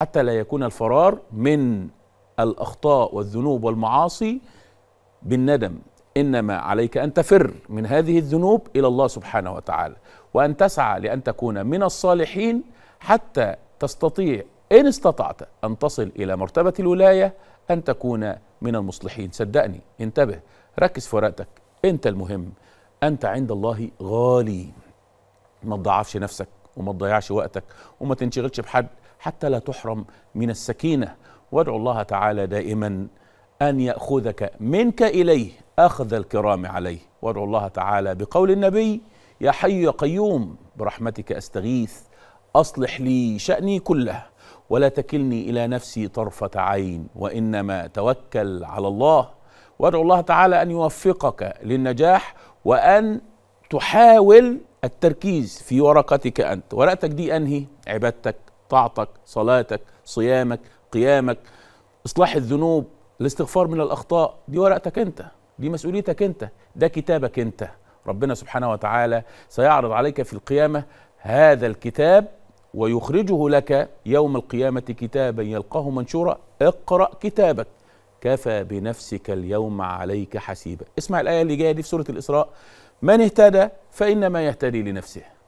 حتى لا يكون الفرار من الأخطاء والذنوب والمعاصي بالندم إنما عليك أن تفر من هذه الذنوب إلى الله سبحانه وتعالى وأن تسعى لأن تكون من الصالحين حتى تستطيع إن استطعت أن تصل إلى مرتبة الولاية أن تكون من المصلحين صدقني انتبه ركز في ورقتك أنت المهم أنت عند الله غالي ما تضعفش نفسك وما تضيعش وقتك وما تنشغلش بحد حتى لا تحرم من السكينه وادعو الله تعالى دائما ان ياخذك منك اليه اخذ الكرام عليه وادعو الله تعالى بقول النبي يا حي يا قيوم برحمتك استغيث اصلح لي شاني كله ولا تكلني الى نفسي طرفه عين وانما توكل على الله وادعو الله تعالى ان يوفقك للنجاح وان تحاول التركيز في ورقتك انت ورقتك دي انهي عبادتك طاعتك صلاتك صيامك قيامك اصلاح الذنوب الاستغفار من الاخطاء دي ورقتك انت دي مسؤوليتك انت ده كتابك انت ربنا سبحانه وتعالى سيعرض عليك في القيامه هذا الكتاب ويخرجه لك يوم القيامه كتابا يلقاه منشورا اقرا كتابك كفى بنفسك اليوم عليك حسيبا اسمع الايه اللي جايه دي في سوره الاسراء من اهتدى فانما يهتدي لنفسه